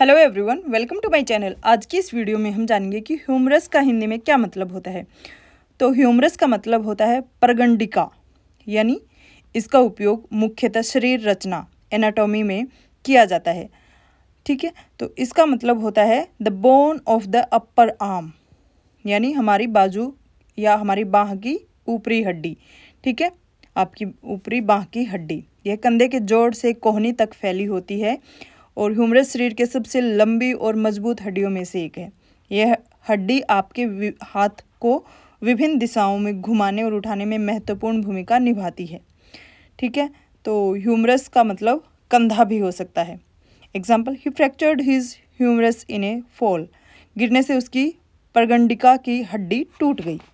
hello everyone welcome to my channel आज की इस वीडियो में हम जानेंगे कि ह्यूमरस का हिंदी में क्या मतलब होता है तो ह्यूमरस का मतलब होता है प्रगंडिका यानी इसका उपयोग मुख्यतः शरीर रचना एनाटॉमी में किया जाता है ठीक है तो इसका मतलब होता है the bone of the upper arm यानी हमारी बाजू या हमारी बाँह की ऊपरी हड्डी ठीक है आपकी ऊपरी बाँह की हड्डी यह कंधे के जोड़ से कोहनी तक फैली होती है और ह्यूमरस शरीर के सबसे लंबी और मजबूत हड्डियों में से एक है यह हड्डी आपके हाथ को विभिन्न दिशाओं में घुमाने और उठाने में महत्वपूर्ण भूमिका निभाती है ठीक है तो ह्यूमरस का मतलब कंधा भी हो सकता है example he fractured his humerus in a fall गिरने से उसकी परगंडिका की हड्डी टूट गई